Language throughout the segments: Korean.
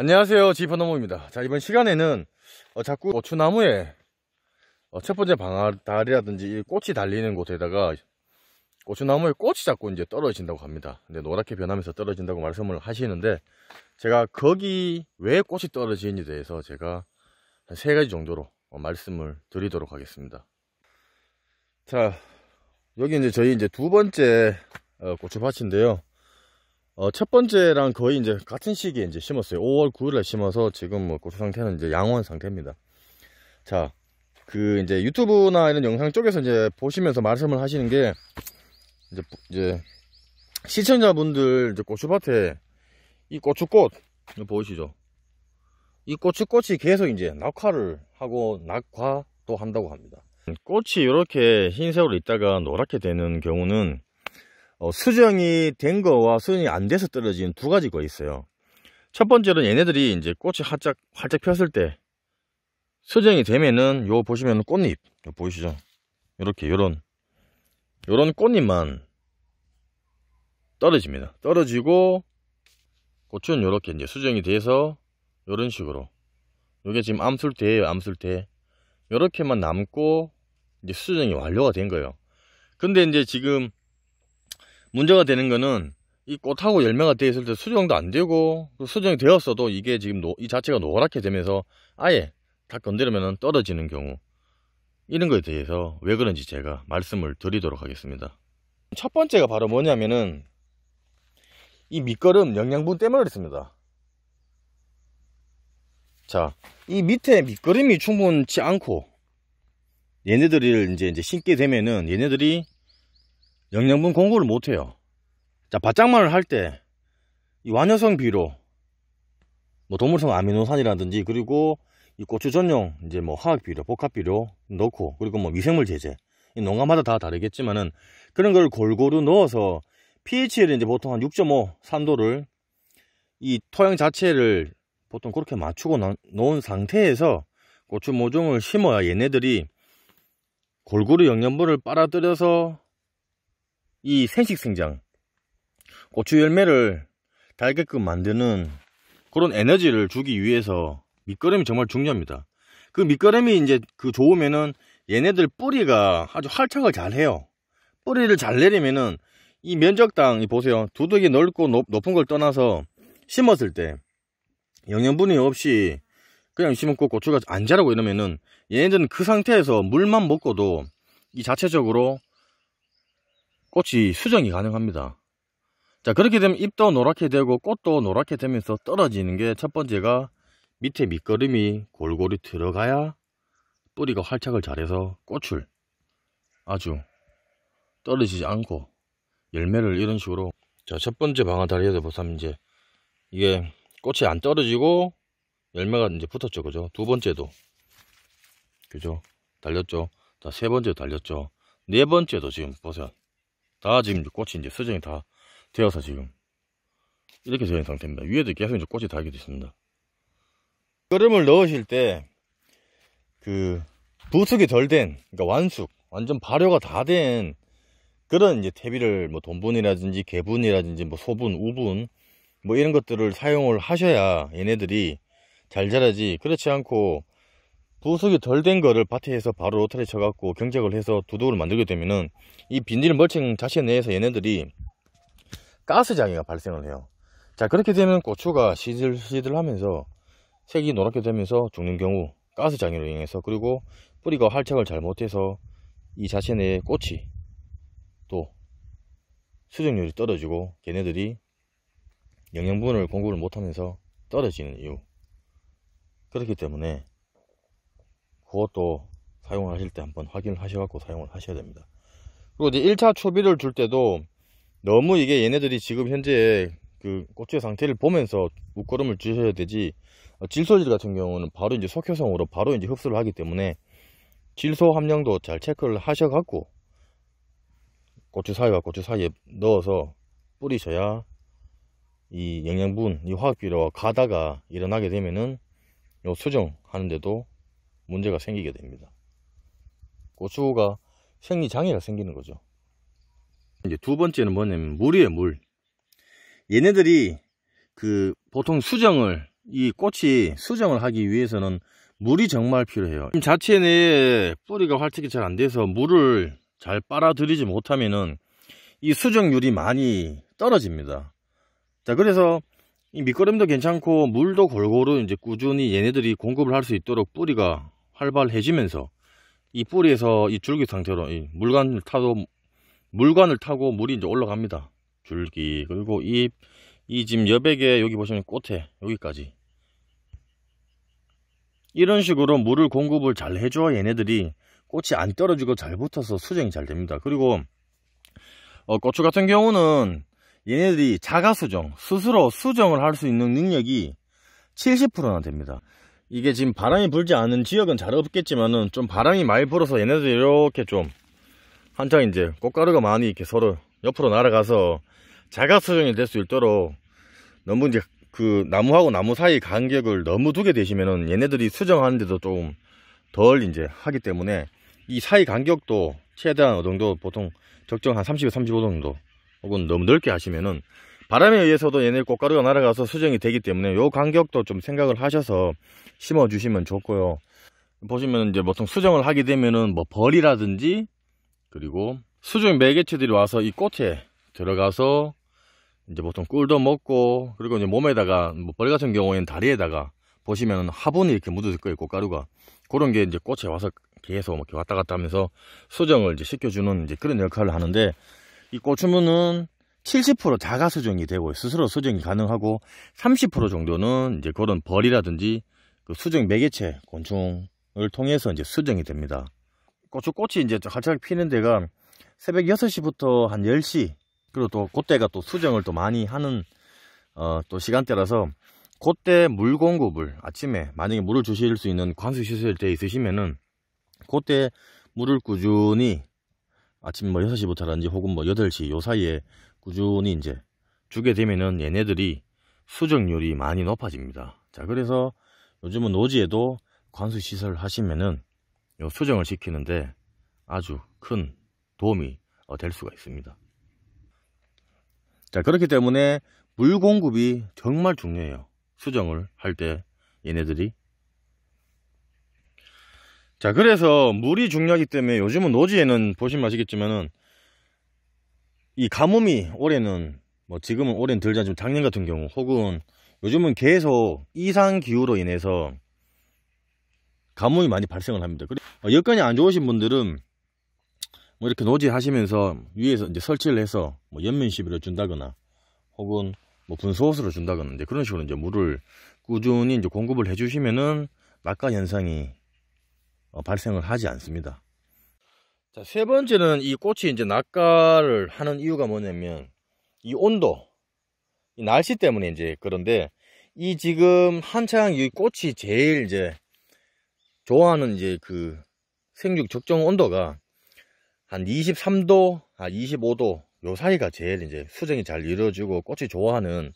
안녕하세요 지퍼너모입니다 자 이번 시간에는 어, 자꾸 고추나무에 어, 첫 번째 방아다리라든지 꽃이 달리는 곳에다가 고추나무에 꽃이 자꾸 이제 떨어진다고 합니다 근데 노랗게 변하면서 떨어진다고 말씀을 하시는데 제가 거기 왜 꽃이 떨어지는지에 대해서 제가 한세 가지 정도로 어, 말씀을 드리도록 하겠습니다 자 여기 이제 저희 이제 두 번째 어, 고추밭인데요 어, 첫 번째랑 거의 이제 같은 시기에 이제 심었어요. 5월 9일에 심어서 지금 뭐고 상태는 이제 양호한 상태입니다. 자, 그 이제 유튜브나 이런 영상 쪽에서 이제 보시면서 말씀을 하시는 게 이제, 이제 시청자분들 이제 고추밭에 이 고추꽃 보이시죠? 이 고추꽃이 계속 이제 낙화를 하고 낙화도 한다고 합니다. 꽃이 이렇게 흰색으로 있다가 노랗게 되는 경우는 어, 수정이 된 거와 수정이 안 돼서 떨어진 두 가지가 있어요. 첫 번째는 얘네들이 이제 꽃이 활짝, 활짝 폈을 때 수정이 되면은 요 보시면 꽃잎 요 보이시죠? 이렇게 요런 요런 꽃잎만 떨어집니다. 떨어지고 꽃은 요렇게 이제 수정이 돼서 요런 식으로 요게 지금 암술대에요 암술대 요렇게만 남고 이제 수정이 완료가 된 거예요. 근데 이제 지금 문제가 되는 거는 이 꽃하고 열매가 되어 있을 때 수정도 안 되고 그 수정이 되었어도 이게 지금 노, 이 자체가 노랗게 되면서 아예 다 건드리면 떨어지는 경우 이런 거에 대해서 왜 그런지 제가 말씀을 드리도록 하겠습니다 첫 번째가 바로 뭐냐면은 이 밑거름 영양분 때문에 그렇습니다 자 이 밑에 밑거름이 충분치 않고 얘네들을 이제, 이제 심게 되면은 얘네들이 영양분 공급을 못해요 자바짝만을할 때 이 완효성 비료 뭐 동물성 아미노산이라든지 그리고 이 고추 전용 이제 뭐 화학 비료 복합 비료 넣고 그리고 뭐 미생물 제제 이 농가마다 다 다르겠지만은 그런 걸 골고루 넣어서 pH를 이제 보통 한 6.5, 산도를이 토양 자체를 보통 그렇게 맞추고 놓은 상태에서 고추 모종을 심어야 얘네들이 골고루 영양분을 빨아들여서 이 생식생장 고추 열매를 달게끔 만드는 그런 에너지를 주기 위해서 밑거름이 정말 중요합니다 그 밑거름이 이제 그 좋으면은 얘네들 뿌리가 아주 활착을 잘 해요 뿌리를 잘 내리면은 이 면적당 보세요 두둑이 넓고 높, 은걸 떠나서 심었을 때 영양분이 없이 그냥 심었고 고추가 안 자라고 이러면은 얘네들은 그 상태에서 물만 먹고도 이 자체적으로 꽃이 수정이 가능합니다. 자 그렇게 되면 잎도 노랗게 되고 꽃도 노랗게 되면서 떨어지는 게 첫 번째가 밑에 밑거름이 골고루 들어가야 뿌리가 활착을 잘해서 꽃을 아주 떨어지지 않고 열매를 이런 식으로 자 첫 번째 방아다리에서 보면 이제 이게 꽃이 안 떨어지고 열매가 이제 붙었죠 그죠 두 번째도 그죠 달렸죠 자세 번째 달렸죠 네 번째도 지금 보세요 다 지금 이제 꽃이 이제 수정이 다 되어서 지금 이렇게 되어 있는 상태입니다. 위에도 계속 이제 꽃이 달게 됐습니다. 끓음을 넣으실 때 그 부숙이 덜된 그러니까 완숙 완전 발효가 다 된 그런 이제 퇴비를 뭐 돈분이라든지 개분이라든지 뭐 소분 우분 뭐 이런 것들을 사용을 하셔야 얘네들이 잘 자라지 그렇지 않고 부속이 덜 된 거를 밭에서 바로 로터리 쳐갖고 경작을 해서 두둑을 만들게 되면은 이 빈질 멀칭 자체 내에서 얘네들이 가스 장애가 발생을 해요 자 그렇게 되면 고추가 시들시들 하면서 색이 노랗게 되면서 죽는 경우 가스 장애로 인해서 그리고 뿌리가 활착을 잘못해서 이 자체 내에 꽃이 또 수정률이 떨어지고 걔네들이 영양분을 공급을 못하면서 떨어지는 이유 그렇기 때문에 그것도 사용을 하실 때 한번 확인을 하셔갖고 사용을 하셔야 됩니다. 그리고 이제 1차 초비를 줄 때도 너무 이게 얘네들이 지금 현재 그 꽃의 상태를 보면서 묶걸음을 주셔야 되지 어, 질소질 같은 경우는 바로 이제 석효성으로 바로 이제 흡수를 하기 때문에 질소 함량도 잘 체크를 하셔갖고 고추 사이와 고추 사이에 넣어서 뿌리셔야 이 영양분, 이 화학비료와 가다가 일어나게 되면은 요 수정하는데도 문제가 생기게 됩니다. 고추가 생리장애가 생기는 거죠. 이제 두 번째는 뭐냐면 물이에요, 물. 얘네들이 그 보통 수정을 이 꽃이 수정을 하기 위해서는 물이 정말 필요해요. 자체 내에 뿌리가 활착이 잘 안 돼서 물을 잘 빨아들이지 못하면은 이 수정률이 많이 떨어집니다. 자, 그래서 이 밑거름도 괜찮고 물도 골고루 이제 꾸준히 얘네들이 공급을 할 수 있도록 뿌리가 활발해지면서 이 뿌리에서 이 줄기 상태로 이 물관을 타도 물관을 타고 물이 이제 올라갑니다. 줄기 그리고 이이 지금 여백에 여기 보시면 꽃에 여기까지 이런 식으로 물을 공급을 잘 해줘야 얘네들이 꽃이 안 떨어지고 잘 붙어서 수정이 잘 됩니다. 그리고 어, 고추 같은 경우는 얘네들이 자가 수정 스스로 수정을 할 수 있는 능력이 70%나 됩니다. 이게 지금 바람이 불지 않은 지역은 잘 없겠지만은 좀 바람이 많이 불어서 얘네들 이렇게 좀 한창 이제 꽃가루가 많이 이렇게 서로 옆으로 날아가서 자가수정이 될 수 있도록 너무 이제 그 나무하고 나무 사이 간격을 너무 두게 되시면은 얘네들이 수정하는데도 좀 덜 이제 하기 때문에 이 사이 간격도 최대한 어느 정도 보통 적정 한 30에서 35 정도 혹은 너무 넓게 하시면은 바람에 의해서도 얘네 꽃가루가 날아가서 수정이 되기 때문에 요 간격도 좀 생각을 하셔서 심어 주시면 좋고요 보시면 이제 보통 수정을 하게 되면은 뭐 벌이라든지 그리고 수중 매개체들이 와서 이 꽃에 들어가서 이제 보통 꿀도 먹고 그리고 이제 몸에다가 뭐 벌 같은 경우에는 다리에다가 보시면 화분이 이렇게 묻어질 거예요 꽃가루가 그런 게 이제 꽃에 와서 계속 뭐 이렇게 왔다 갔다 하면서 수정을 이제 시켜주는 이제 그런 역할을 하는데 이꽃추문은 70% 자가 수정이 되고 스스로 수정이 가능하고 30% 정도는 이제 그런 벌이라든지 그 수정 매개체 곤충을 통해서 이제 수정이 됩니다. 고추 꽃이 이제 활짝 피는 데가 새벽 6시부터 한 10시 그리고 또 그때가 또 수정을 또 많이 하는 어또 시간대라서 그때 물 공급을 아침에 만약에 물을 주실 수 있는 관수 시설대 있으시면은 그때 물을 꾸준히 아침 뭐 6시부터라든지 혹은 뭐 8시 요 사이에 꾸준히 이제 주게 되면은 얘네들이 수정률이 많이 높아집니다. 자 그래서 요즘은 노지에도 관수시설 하시면은 요 수정을 시키는데 아주 큰 도움이 어, 될 수가 있습니다. 자 그렇기 때문에 물 공급이 정말 중요해요. 수정을 할 때 얘네들이 자 그래서 물이 중요하기 때문에 요즘은 노지에는 보시면 아시겠지만은 이 가뭄이 올해는 뭐 지금은 올해는 들지 않지만 작년 같은 경우 혹은 요즘은 계속 이상 기후로 인해서 가뭄이 많이 발생을 합니다. 그리고 어, 여건이 안 좋으신 분들은 뭐 이렇게 노지 하시면서 위에서 이제 설치를 해서 뭐 연면시비를 준다거나 혹은 뭐 분소호수를 준다거나 이제 그런 식으로 이제 물을 꾸준히 이제 공급을 해주시면은 낙하 현상이 어, 발생을 하지 않습니다. 자, 세 번째는 이 꽃이 이제 낙가를 하는 이유가 뭐냐면 이 온도, 이 날씨 때문에 이제 그런데 이 지금 한창 이 꽃이 제일 이제 좋아하는 이제 그 생육 적정 온도가 한 23도, 아 25도 요 사이가 제일 이제 수정이 잘 이루어지고 꽃이 좋아하는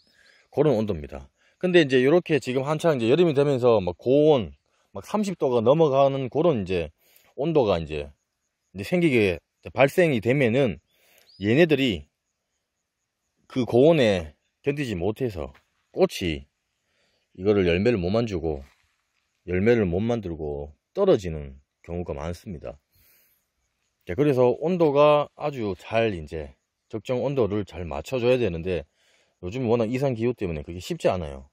그런 온도입니다. 근데 이제 이렇게 지금 한창 이제 여름이 되면서 뭐 고온, 막 30도가 넘어가는 그런 이제 온도가 이제, 이제 생기게 발생이 되면은 얘네들이 그 고온에 견디지 못해서 꽃이 이거를 열매를 못만지고 열매를 못 만들고 떨어지는 경우가 많습니다. 자, 그래서 온도가 아주 잘 이제 적정 온도를 잘 맞춰줘야 되는데 요즘 워낙 이상 기후 때문에 그게 쉽지 않아요.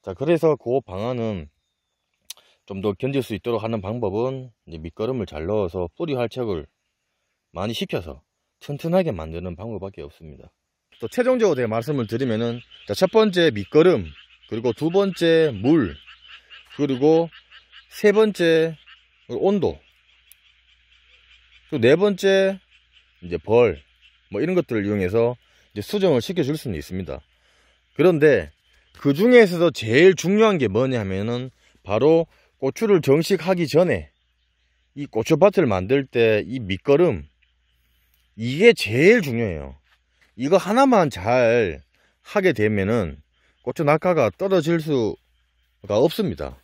자, 그래서 그 방안은 좀더 견딜 수 있도록 하는 방법은 밑거름을 잘 넣어서 뿌리 활착을 많이 시켜서 튼튼하게 만드는 방법밖에 없습니다. 또 최종적으로 제가 말씀을 드리면은 첫 번째 밑거름 그리고 두 번째 물 그리고 세 번째 온도 그리고 네 번째 이제 벌 뭐 이런 것들을 이용해서 수정을 시켜줄 수는 있습니다. 그런데 그 중에서도 제일 중요한 게 뭐냐 하면은 바로 고추를 정식하기 전에 이 고추밭을 만들 때 이 밑거름 이게 제일 중요해요 이거 하나만 잘 하게 되면은 고추 낙하가 떨어질 수가 없습니다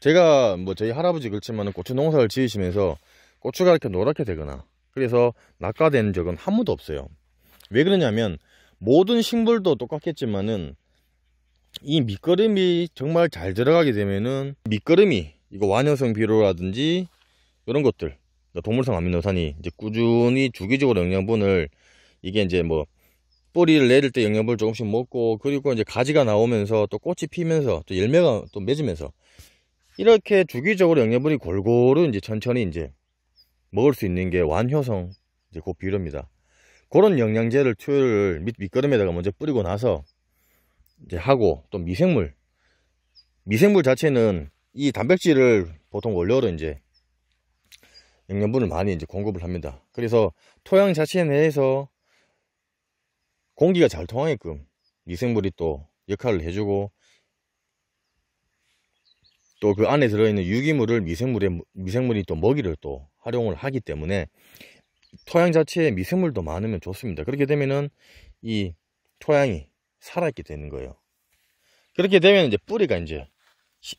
제가 뭐 저희 할아버지 그렇지만 고추 농사를 지으시면서 고추가 이렇게 노랗게 되거나 그래서 낙하된 적은 한 번도 없어요 왜 그러냐면 모든 식물도 똑같겠지만은 이 밑거름이 정말 잘 들어가게 되면은 밑거름이 이거 완효성 비료라든지 이런 것들 그러니까 동물성 아미노산이 이제 꾸준히 주기적으로 영양분을 이게 이제 뭐 뿌리를 내릴 때 영양분을 조금씩 먹고 그리고 이제 가지가 나오면서 또 꽃이 피면서 또 열매가 또 맺으면서 이렇게 주기적으로 영양분이 골고루 이제 천천히 이제 먹을 수 있는 게 완효성 이제 곧 그 비료입니다. 그런 영양제를 투여를 밑, 밑거름에다가 먼저 뿌리고 나서 이제 하고 또 미생물 미생물 자체는 이 단백질을 보통 원료로 이제 영양분을 많이 이제 공급을 합니다. 그래서 토양 자체 내에서 공기가 잘 통하게끔 미생물이 또 역할을 해주고 또 그 안에 들어있는 유기물을 미생물에 미생물이 또 먹이를 또 활용을 하기 때문에 토양 자체에 미생물도 많으면 좋습니다. 그렇게 되면은 이 토양이 살아있게 되는 거예요. 그렇게 되면 이제 뿌리가 이제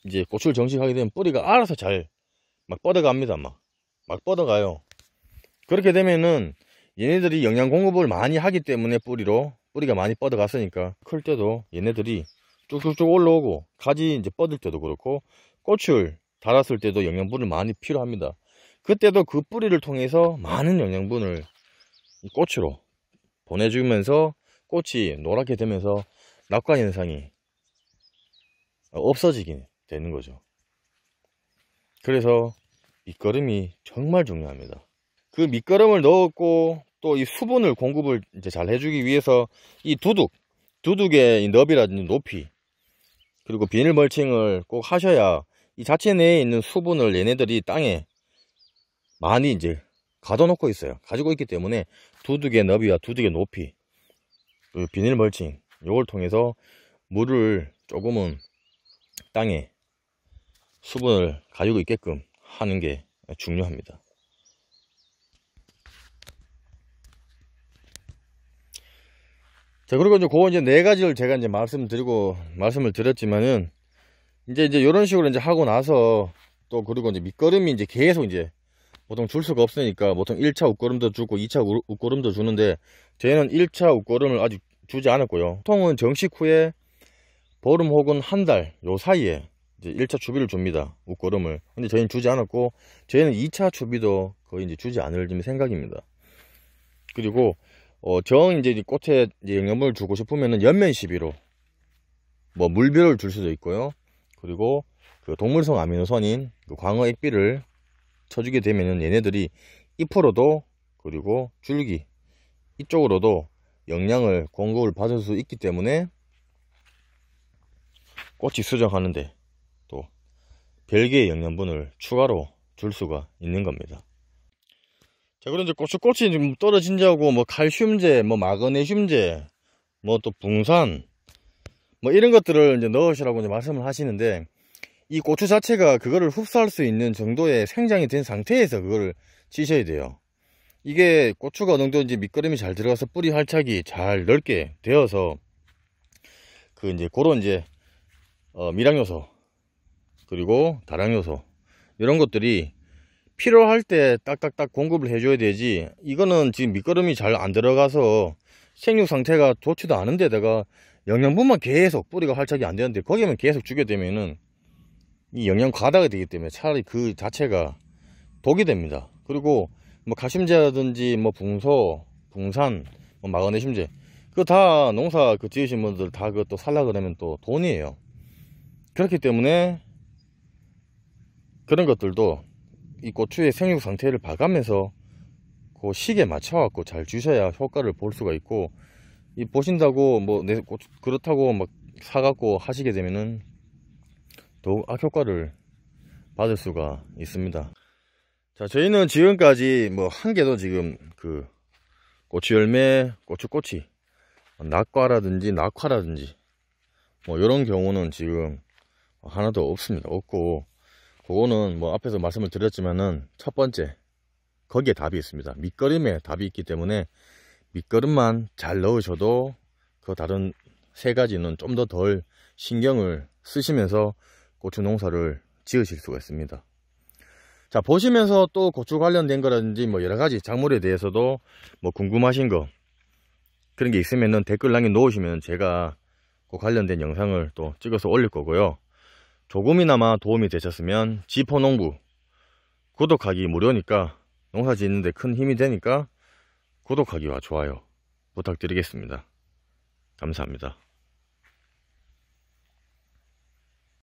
이제 고추를 정식하게 되면 뿌리가 알아서 잘 막 뻗어갑니다. 막막 뻗어가요. 그렇게 되면은 얘네들이 영양 공급을 많이 하기 때문에 뿌리로 뿌리가 많이 뻗어갔으니까 클 때도 얘네들이 쭉쭉쭉 올라오고 가지 이제 뻗을 때도 그렇고 꽃을 달았을 때도 영양분을 많이 필요합니다. 그때도 그 뿌리를 통해서 많은 영양분을 꽃으로 보내주면서 꽃이 노랗게 되면서 낙과 현상이 없어지게 되는 거죠. 그래서 밑거름이 정말 중요합니다. 그 밑거름을 넣었고 또 이 수분을 공급을 이제 잘 해주기 위해서 이 두둑, 두둑의 이 너비라든지 높이 그리고 비닐 멀칭을 꼭 하셔야 이 자체 내에 있는 수분을 얘네들이 땅에 많이 이제 가둬놓고 있어요. 가지고 있기 때문에 두둑의 너비와 두둑의 높이 그 비닐 멀칭 요걸 통해서 물을 조금은 땅에 수분을 가지고 있게끔 하는 게 중요합니다. 자, 그리고 이제 그거 이제 네 가지를 제가 이제 말씀드리고, 말씀을 드렸지만은, 이제 이제 이런 식으로 이제 하고 나서, 또 그리고 이제 밑거름이 이제 계속 이제, 보통 줄 수가 없으니까, 보통 1차 웃거름도 주고, 2차 웃거름도 주는데, 저희는 1차 옷걸음을 아직 주지 않았고요 통은 정식 후에 보름 혹은 한 달 요 사이에 이제 1차 주비를 줍니다 옷걸음을 근데 저희는 주지 않았고 저희는 2차 주비도 거의 이제 주지 않을 생각입니다 그리고 어, 정 이제 꽃에 이제 영양분을 주고 싶으면 연면 시비로 뭐 물벼를 줄 수도 있고요 그리고 그 동물성 아미노산인 그 광어 액비를 쳐주게 되면은 얘네들이 잎으로도 그리고 줄기 이쪽으로도 영양을 공급을 받을 수 있기 때문에 꽃이 수정하는데 또 별개의 영양분을 추가로 줄 수가 있는 겁니다. 자 그런데 고추꽃이 지금 떨어진 자고 뭐 칼슘제, 뭐 마그네슘제, 뭐 또 붕산 뭐 이런 것들을 이제 넣으시라고 이제 말씀을 하시는데 이 고추 자체가 그거를 흡수할 수 있는 정도의 생장이 된 상태에서 그거를 치셔야 돼요. 이게 고추가 어느 정도 밑거름이 잘 들어가서 뿌리 활착이 잘 넓게 되어서 그 이제 그런 이제 어, 미량요소 그리고 다량요소 이런 것들이 필요할 때 딱딱딱 공급을 해줘야 되지 이거는 지금 밑거름이 잘 안 들어가서 생육 상태가 좋지도 않은 데다가 영양분만 계속 뿌리가 활착이 안 되는데 거기만 계속 주게 되면은 이 영양 과다가 되기 때문에 차라리 그 자체가 독이 됩니다 그리고 뭐 가심제라든지 뭐 붕소, 붕산, 뭐마그 심재 그거 다 농사 그 지으신 분들 다 그것도 살라 그러면 또 돈이에요. 그렇기 때문에 그런 것들도 이 고추의 생육 상태를 봐가면서 그 시기에 맞춰 갖고 잘 주셔야 효과를 볼 수가 있고 이 보신다고 뭐내 고추 그렇다고 막 사갖고 하시게 되면은 더욱 악효과를 아, 받을 수가 있습니다. 자 저희는 지금까지 뭐 한 개도 지금 그 고추 열매 고추꼬치 뭐 낙과라든지 낙화라든지 뭐 이런 경우는 지금 뭐 하나도 없습니다 없고 그거는 뭐 앞에서 말씀을 드렸지만은 첫 번째 거기에 답이 있습니다 밑거름에 답이 있기 때문에 밑거름만 잘 넣으셔도 그 다른 세 가지는 좀 더 덜 신경을 쓰시면서 고추 농사를 지으실 수가 있습니다 자 보시면서 또 고추 관련된 거라든지 뭐 여러가지 작물에 대해서도 뭐 궁금하신 거 그런 게 있으면은 댓글란에 놓으시면 제가 그 관련된 영상을 또 찍어서 올릴 거고요 조금이나마 도움이 되셨으면 지포농부 구독하기 무료니까 농사 짓는데 큰 힘이 되니까 구독하기와 좋아요 부탁드리겠습니다 감사합니다